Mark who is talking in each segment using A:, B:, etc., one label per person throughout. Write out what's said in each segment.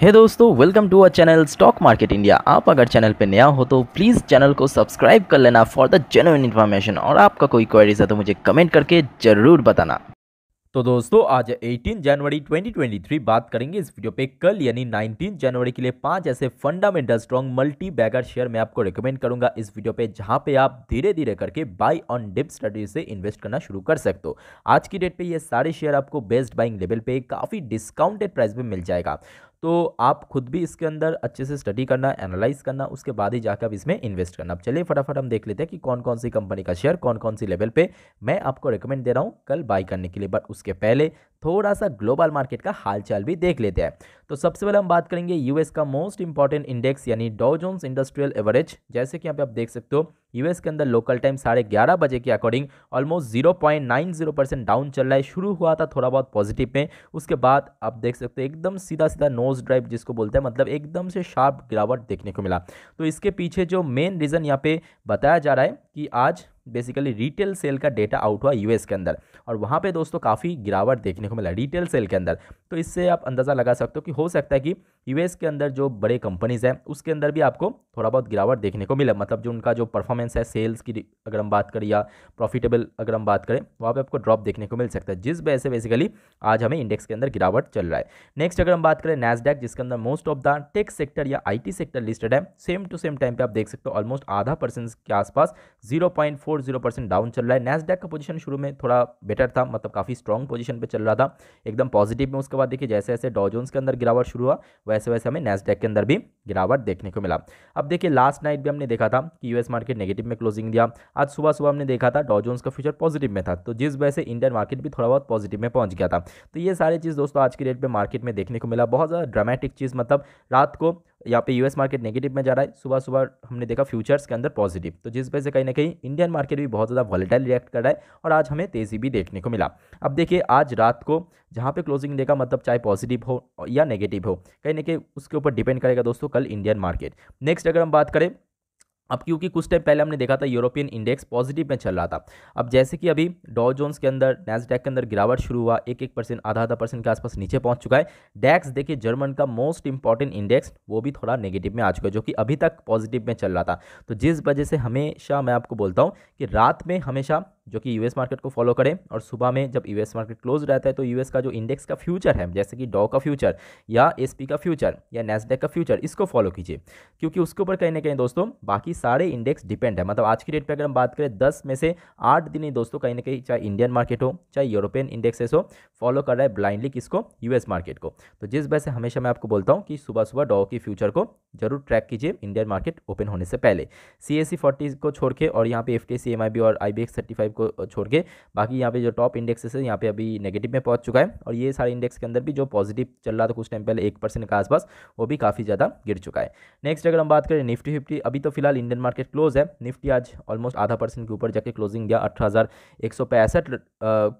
A: हे hey दोस्तों welcome to our channel stock market India आप अगर चैनल पे नया हो तो प्लीज़ चैनल को सब्सक्राइब कर लेना फॉर द जेन्यून इन्फॉर्मेशन और आपका कोई क्वेरीज है तो मुझे कमेंट करके ज़रूर बताना तो दोस्तों आज 18 जनवरी 2023 बात करेंगे इस वीडियो पे कल यानी 19 जनवरी के लिए पांच ऐसे fundamental strong multibagger share मैं आपको रिकमेंड करूंगा इस वीडियो पे जहां पे आप धीरे धीरे करके बाय ऑन डिप स्टडी से इन्वेस्ट करना शुरू कर सकते हो आज की डेट पे ये सारे शेयर आपको बेस्ट बाइंग लेवल पे काफ़ी डिस्काउंटेड प्राइस में मिल जाएगा तो आप खुद भी इसके अंदर अच्छे से स्टडी करना एनालाइज करना उसके बाद ही जाकर आप इसमें इन्वेस्ट करना चलिए फटाफट हम देख लेते हैं कि कौन कौन सी कंपनी का शेयर कौन कौन सी लेवल पे मैं आपको रिकमेंड दे रहा हूँ कल बाई करने के लिए बट उसके पहले थोड़ा सा ग्लोबल मार्केट का हालचाल भी देख लेते हैं तो सबसे पहले हम बात करेंगे यूएस का मोस्ट इंपॉर्टेंट इंडेक्स यानी डोजोन्स इंडस्ट्रियल एवरेज जैसे कि यहाँ पे आप देख सकते हो यूएस के अंदर लोकल टाइम साढ़े ग्यारह बजे के according almost zero point nine zero percent down चल रहा है शुरू हुआ था थोड़ा बहुत पॉजिटिव में उसके बाद आप देख सकते हो एकदम सीधा सीधा नोज ड्राइव जिसको बोलते हैं मतलब एकदम से शार्प गिरावट देखने को मिला तो इसके पीछे जो मेन रीज़न यहाँ पे बताया जा रहा है कि आज बेसिकली रिटेल सेल का डेटा आउट हुआ यूएस के अंदर और वहाँ पे दोस्तों काफ़ी गिरावट देखने को मिला रिटेल सेल के अंदर तो इससे आप अंदाज़ा लगा सकते हो कि हो सकता है कि यूएस के अंदर जो बड़े कंपनीज़ हैं उसके अंदर भी आपको थोड़ा बहुत गिरावट देखने को मिला मतलब जो उनका जो परफॉर्मेंस है सेल्स की अगर हम बात करें या प्रॉफिटेबल अगर हम बात करें वहाँ पर आपको ड्रॉप देखने को मिल सकता है जिस वजह से बेसिकली आज हमें इंडेक्स के अंदर गिरावट चल रहा है नेक्स्ट अगर हम बात करें नैसडैक जिसके अंदर most of the tech sector या आई सेक्टर लिस्टेड है सेम टू सेम टाइम पर आप देख सकते हो ऑलमोस्ट आधा परसेंट के आसपास zero point four four zero percent down चल रहा है नेसडेक का पोजीशन शुरू में थोड़ा बेटर था मतलब काफ़ी स्ट्रॉन्ग पोजीशन पे चल रहा था एकदम पॉजिटिव में उसके बाद देखिए जैसे जैसे डॉजोन्स के अंदर गिरावट शुरू हुआ वैसे वैसे हमें नेसडेक के अंदर भी गिरावट देखने को मिला अब देखिए लास्ट नाइट भी हमने देखा था कि यूएस मार्केट नेगेटिव में क्लोजिंग दिया आज सुबह सुबह हमने देखा था डॉजोन्स का फ्यूचर पॉजिटिव में था तो जिस वजह से इंडियन मार्केट भी थोड़ा बहुत पॉजिटिव में पहुंच गया था तो ये सारी चीज़ दोस्तों आज की डेट में मार्केट में देखने को मिला बहुत ज़्यादा ड्रामेटिक चीज़ मतलब रात को यहाँ पे यूएस मार्केट नेगेटिव में जा रहा है सुबह सुबह हमने देखा फ्यूचर्स के अंदर पॉजिटिव तो जिस वजह से कहीं ना कहीं इंडियन मार्केट भी बहुत ज़्यादा वॉलेटाइल रिएक्ट कर रहा है और आज हमें तेज़ी भी देखने को मिला अब देखिए आज रात को जहाँ पे क्लोजिंग देगा मतलब चाहे पॉजिटिव हो या नेगेटिव हो कहीं ना कहीं उसके ऊपर डिपेंड करेगा दोस्तों कल इंडियन मार्केट नेक्स्ट अगर हम बात करें अब क्योंकि कुछ टाइम पहले हमने देखा था यूरोपियन इंडेक्स पॉजिटिव में चल रहा था अब जैसे कि अभी डॉ जोन्स के अंदर नैसडेक के अंदर गिरावट शुरू हुआ एक एक परसेंट आधा आधा परसेंट के आसपास नीचे पहुंच चुका है डैक्स देखिए जर्मन का मोस्ट इंपॉर्टेंट इंडेक्स वो भी थोड़ा नेगेटिव में आ चुका है जो कि अभी तक पॉजिटिव में चल रहा था तो जिस वजह से हमेशा मैं आपको बोलता हूँ कि रात में हमेशा जो कि यूएस मार्केट को फॉलो करें और सुबह में जब यूएस मार्केट क्लोज रहता है तो यूएस का जो इंडेक्स का फ्यूचर है जैसे कि डॉ का फ्यूचर या एस का फ्यूचर या नेस्डेक का फ्यूचर इसको फॉलो कीजिए क्योंकि उसके ऊपर कहीं ना कहीं दोस्तों बाकी सारे इंडेक्स डिपेंड है मतलब आज की डेट पर अगर हम बात करें दस में से आठ दिन ही दोस्तों कहीं ना कहीं चाहे इंडियन मार्केट हो चाहे यूरोपियन इंडेक्सेस हो फॉलो कर रहा है ब्लाइंडली किसको यूएस मार्केट को तो जिस वजह से हमेशा मैं आपको बोलता हूँ कि सुबह सुबह डॉ के फ्यूचर को जरूर ट्रैक कीजिए इंडियन मार्केट ओपन होने से पहले सी एस को छोड़ के और यहाँ पे एफ टी और आई बी थर्टी फाइव को छोड़ के बाकी यहाँ पे जो टॉप इंडेक्सेस है यहाँ पे अभी नेगेटिव में पहुँच चुका है और ये सारे इंडेक्स के अंदर भी जो पॉजिटिव चल रहा था कुछ टाइम पहले एक परसेंट के आसपास वो भी काफ़ी ज़्यादा गिर चुका है नेक्स्ट अगर हम बात करें निफ्टी फिफ्टी अभी तो फिलहाल इंडियन मार्केट क्लोज है निफ्टी आज ऑलमोस्ट आधा परसेंट के ऊपर जाके क्लोजिंग गया अठारह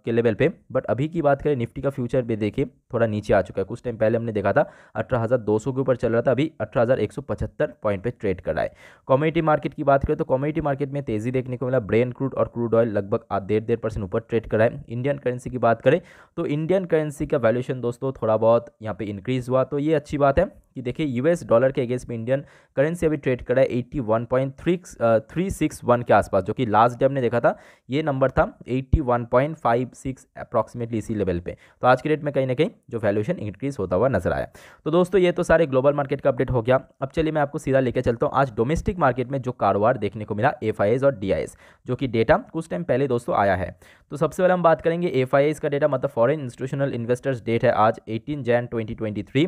A: के लेवल पर बट अभी की बात करें निफ्टी का फ्यूचर भी देखिए थोड़ा नीचे आ चुका है कुछ टाइम पहले हमने देखा था 18,200 के ऊपर चल रहा था अभी 18,175 पॉइंट पे ट्रेड कर रहा है कॉमोडिटी मार्केट की बात करें तो कॉमोडिटी मार्केट में तेज़ी देखने को मिला ब्रेन क्रूड और क्रूड ऑयल लगभग डेढ़ डेढ़ परसेंट ऊपर ट्रेड कर रहा है इंडियन करेंसी की बात करें तो इंडियन करेंसी का वैल्यूशन दोस्तों थोड़ा बहुत यहाँ पर इंक्रीज़ हुआ तो ये अच्छी बात है कि देखिए यूएस डॉलर के अगेंस्ट में इंडियन करेंसी अभी ट्रेड करा है eighty one point three three six one के आसपास जो कि लास्ट डे हमने देखा था ये नंबर था eighty one point five six approximately इसी लेवल पे तो आज के डेट में कहीं ना कहीं जो वैल्यूशन इंक्रीज होता हुआ नजर आया तो दोस्तों ये तो सारे ग्लोबल मार्केट का अपडेट हो गया अब चलिए मैं आपको सीधा लेकर चलता हूँ आज डोमेस्टिक मार्केट में जो कारोबार देखने को मिला एफ और डी जो कि डेटा कुछ टाइम पहले दोस्तों आया है तो सबसे पहले हम बात करेंगे एफ का डेटा मतलब फॉरन इंस्टीट्यूशनल इन्वेस्टर्स डेट है आज एटीन जैन ट्वेंटी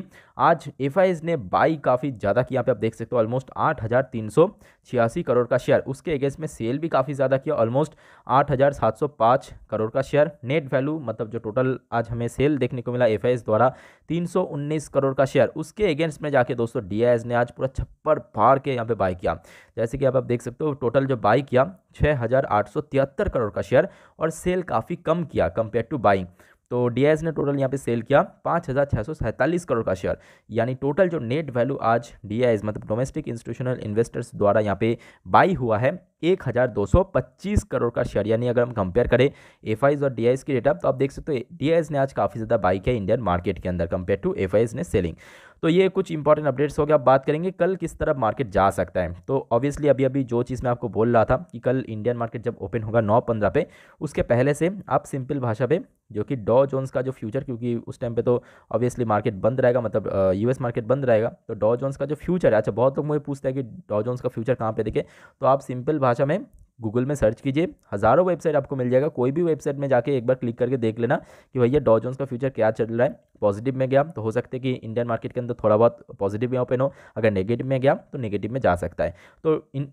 A: आज एफ प्राइस ने बाई काफ़ी ज़्यादा किया यहाँ पे आप देख सकते हो ऑलमोस्ट आठ हज़ार तीन सौ छियासी करोड़ का शेयर उसके अगेंस्ट में सेल भी काफ़ी ज़्यादा किया ऑलमोस्ट आठ हज़ार सात सौ पाँच करोड़ का शेयर नेट वैल्यू मतलब जो टोटल आज हमें सेल देखने को मिला एफ द्वारा तीन सौ उन्नीस करोड़ का शेयर उसके अगेंस्ट में जाके दोस्तों डी ने आज पूरा छप्पर फाड़ के यहाँ पे बाई किया जैसे कि आप, आप देख सकते हो टोटल जो बाई किया छः करोड़ का शेयर और सेल काफ़ी कम किया कम्पेयर टू बाइंग तो डी ने टोटल यहाँ पे सेल किया पाँच हज़ार छः सौ सैंतालीस करोड़ का शेयर यानी टोटल जो नेट वैल्यू आज डी मतलब डोमेस्टिक इंस्टीट्यूशनल इन्वेस्टर्स द्वारा यहाँ पे बाई हुआ है एक हज़ार दो सौ पच्चीस करोड़ का शेयर यानी अगर हम कंपेयर करें एफ और डी की डेटा तो आप देख सकते हो डी ने आज काफ़ी ज़्यादा बाइक किया इंडियन मार्केट के अंदर कंपेयर टू एफ ने सेलिंग तो ये कुछ इंपॉर्टेंट अपडेट्स हो गया आप बात करेंगे कल किस तरफ मार्केट जा सकता है तो ऑब्वियसली अभी अभी जो चीज़ मैं आपको बोल रहा था कि कल इंडियन मार्केट जब ओपन होगा नौ पंद्रह पे उसके पहले से आप सिंपल भाषा पे जो कि डॉ जोन्स का जो फ्यूचर क्योंकि उस टाइम पे तो ऑब्वियसली मार्केट बंद रहेगा मतलब यूएस मार्केट बंद रहेगा तो डॉ जोन्स का जो फ्यूचर है अच्छा बहुत लोग मुझे पूछता है कि डॉ जोन्स का फ्यूचर कहाँ पर देखें तो आप सिंपल भाषा भाषा में गूगल में सर्च कीजिए हज़ारों वेबसाइट आपको मिल जाएगा कोई भी वेबसाइट में जाके एक बार क्लिक करके देख लेना कि भैया डॉजोन्स का फ्यूचर क्या चल रहा है पॉजिटिव में गया तो हो सकता है कि इंडियन मार्केट के अंदर थोड़ा बहुत पॉजिटिव में ओपन हो अगर नेगेटिव में गया तो नेगेटिव में जा सकता है तो इन,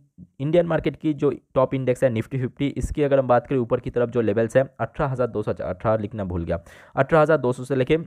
A: इंडियन मार्केट की जो टॉप इंडेक्स है निफ्टी फिफ्टी इसकी अगर हम बात करें ऊपर की तरफ जो लेवल्स है अठारह लिखना भूल गया अठारह से लेकर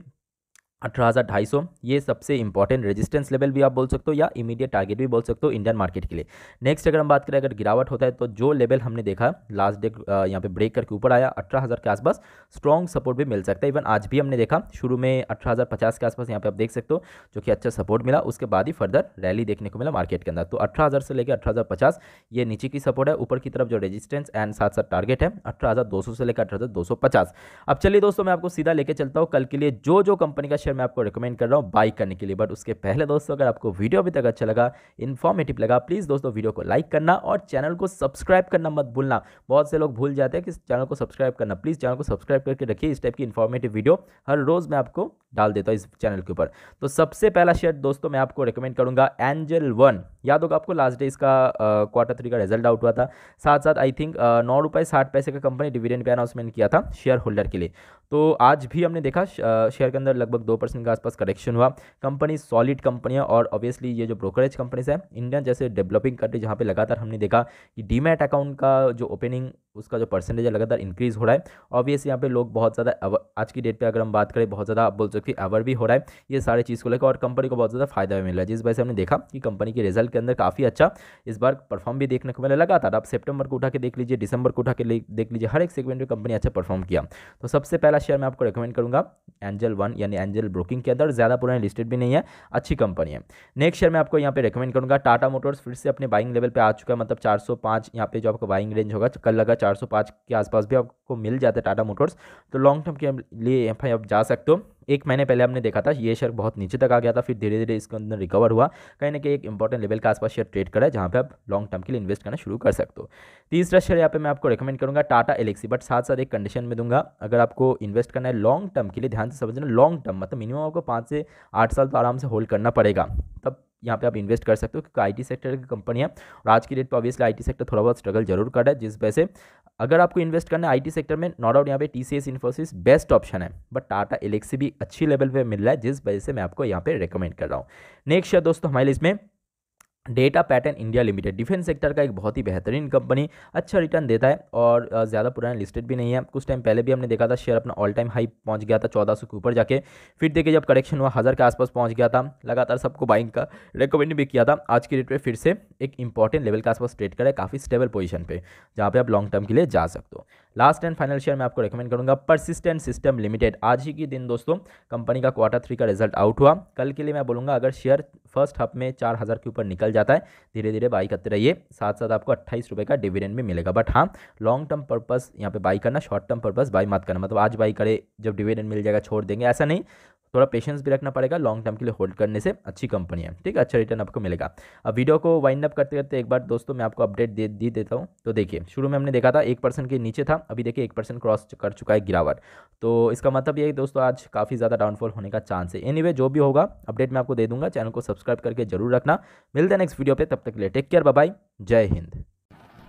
A: अठारह ये सबसे इंपॉर्टेंट रेजिस्टेंस लेवल भी आप बोल सकते हो या इमीडिएट टारगेट भी बोल सकते हो इंडियन मार्केट के लिए नेक्स्ट अगर हम बात करें अगर गिरावट होता है तो जो लेवल हमने देखा लास्ट डे यहाँ पे ब्रेक करके ऊपर आया अठारह हज़ार के आसपास स्ट्रॉन्ग सपोर्ट भी मिल सकता है इवन आज भी हमने देखा शुरू में अठारह हज़ार पचास के आसपास यहाँ पर आप देख सकते हो जो कि अच्छा सपोर्ट मिला उसके बाद ही फर्दर रैली देखने को मिला मार्केट के अंदर तो अठारह से लेकर अठारह ये नीचे की सपोर्ट है ऊपर की तरफ जो रजिस्टेंस एंड साथ साथ टारगेट है अठारह से लेकर अठारह अब चलिए दोस्तों मैं आपको सीधा लेकर चलता हूँ कल के लिए जो जो कंपनी का शेयर मैं आपको रिकमेंड कर रहा हूँ बाइक करने के लिए बट उसके पहले दोस्तों अगर आपको वीडियो अभी तक अच्छा लगा इन्फॉर्मेटिव लगा प्लीज़ दोस्तों वीडियो को लाइक करना और चैनल को सब्सक्राइब करना मत भूलना बहुत से लोग भूल जाते हैं कि चैनल को सब्सक्राइब करना प्लीज़ चैनल को सब्सक्राइब करके रखिए इस टाइप की इन्फॉर्मेटिव वीडियो हर रोज़ मैं आपको डाल देता हूँ इस चैनल के ऊपर तो सबसे पहला शेयर दोस्तों मैं आपको रिकमेंड करूँगा एंजल वन याद होगा आपको लास्ट डे इसका क्वार्टर थ्री का रिजल्ट आउट हुआ था साथ साथ आई थिंक नौ रुपये साठ पैसे का कंपनी डिविडेंड पे अनाउंसमेंट किया था शेयर होल्डर के लिए तो आज भी हमने देखा शेयर के अंदर लगभग दो परसेंट के आसपास करेक्शन हुआ कंपनी सॉलिड है और ऑब्वियसली ये जो ब्रोकरेज कंपनीज है इंडियन जैसे डेवलपिंग कंट्री जहाँ पे लगातार हमने देखा कि डीमेट अकाउंट का जो ओपनिंग उसका जो परसेंटेज है लगातार इंक्रीज हो रहा है ऑब्वियस यहाँ पे लोग बहुत ज़्यादा आज की डेट पे अगर हम बात करें बहुत ज़्यादा बोल सकते अवर भी हो रहा है ये सारी चीज़ को लेकर और कंपनी को बहुत ज़्यादा फायदा भी मिल रहा है जिस वजह से हमने देखा कि कंपनी के रिजल्ट के अंदर काफ़ी अच्छा इस बार परफॉर्म भी देखने को मिला लगातार आप सेप्टेम्बर को उठा के देख लीजिए डिसंबर को उठा के देख लीजिए हर एक सेगमेंट में कंपनी अच्छा परफॉर्म किया तो सबसे पहला शेयर मैं आपको रिकमेंड करूँगा एंजल वन यानी एंजल ब्रोकिंग के अंदर ज़्यादा पुरानी लिस्टेड भी नहीं है अच्छी कंपनी है नेक्स्ट शेयर मैं आपको यहाँ पर रिकमेंड करूँगा टाटा मोटर्स फिर से अपने बाइंग लेवल पर आ चुका है मतलब चार यहाँ पे जो आपका बाइंग रेंज होगा कल लगा चार के आसपास भी आपको मिल जाता है टाटा मोटर्स तो लॉन्ग टर्म के लिए यहाँ आप जा सकते हो एक महीने पहले आपने देखा था ये शेयर बहुत नीचे तक आ गया था फिर धीरे धीरे इसके अंदर रिकवर हुआ कहीं ना कहीं एक इंपॉर्टेंट लेवल के आसपास शेयर ट्रेड करा है जहाँ पे आप लॉन्ग टर्म के लिए इन्वेस्ट करना शुरू कर सकते हो तीसरा शेयर यहाँ पे मैं आपको रिकमेंड करूँगा टाटा एलेक्सी बट साथ साथ एक कंडीशन में दूंगा अगर आपको इन्वेस्ट करना है लॉन्ग टर्म के लिए ध्यान से समझना लॉन्ग टर्म मतलब मिनिमम आपको पाँच से आठ साल तो आराम से होल्ड करना पड़ेगा तब यहाँ पे आप इन्वेस्ट कर सकते हो क्योंकि आईटी सेक्टर की कंपनी है और आज की डेट पर ऑब्वियसली आईटी सेक्टर थोड़ा बहुत स्ट्रगल जरूर कर रहा है जिस वजह से अगर आपको इन्वेस्ट करना है आईटी सेक्टर में नो डाउट यहाँ पे T C Infosys best option है बट टाटा एलेक्सी भी अच्छी लेवल पर मिल रहा है जिस वजह से मैं आपको यहाँ पे रिकमेंड कर रहा हूँ नेक्स्ट है दोस्तों हमारे इसमें data pattern India limited defence sector का एक बहुत ही बेहतरीन कंपनी अच्छा रिटर्न देता है और ज़्यादा पुराना लिस्टेड भी नहीं है कुछ टाइम पहले भी हमने देखा था शेयर अपना ऑल टाइम हाई पहुंच गया था चौदह सौ के ऊपर जाके फिर देखिए जब करेक्शन हुआ हज़ार के आसपास पहुंच गया था लगातार सबको बाइंग का रिकमेंड भी किया था आज की डेट पर फिर से एक इंपॉर्टेंट लेवल के आसपास ट्रेड करा है काफ़ी स्टेबल पोजिशन पर जहाँ पर आप लॉन्ग टर्म के लिए जा सकते हो लास्ट एंड फाइनल शेयर मैं आपको रिकमेंड करूँगा परसिस्टेंट सिस्टम लिमिटेड आज ही के दिन दोस्तों कंपनी का क्वार्टर थ्री का रिजल्ट आउट हुआ कल के लिए मैं बोलूँगा अगर शेयर फर्स्ट हाफ में चार के ऊपर निकल जाता है धीरे धीरे बाई करते रहिए साथ साथ आपको अट्ठाईस रुपये का डिविडेंड भी मिलेगा बट हाँ लॉन्ग टर्म पर्पज यहाँ पे बाई करना शॉर्ट टर्म पर्पज़ बाई मत करना मतलब आज बाई करे जब डिविडेंड मिल जाएगा छोड़ देंगे ऐसा नहीं थोड़ा पेशेंस भी रखना पड़ेगा लॉन्ग टर्म के लिए होल्ड करने से अच्छी कंपनी है ठीक है अच्छा रिटर्न आपको मिलेगा अब वीडियो को वाइंड अप करते करते एक बार दोस्तों मैं आपको अपडेट दे दी देता हूँ तो देखिए शुरू में हमने देखा था एक परसेंट के नीचे था अभी देखिए एक परसेंट क्रॉस कर चुका है गिरावट तो इसका मतलब ये है दोस्तों आज काफ़ी ज़्यादा डाउनफॉल होने का चांस है एनी जो भी होगा अपडेट मैं आपको दे दूँगा चैनल को सब्सक्राइब करके जरूर रखना मिलते हैं नेक्स्ट वीडियो पर तब तक के लिए टेक केयर बाय जय हिंद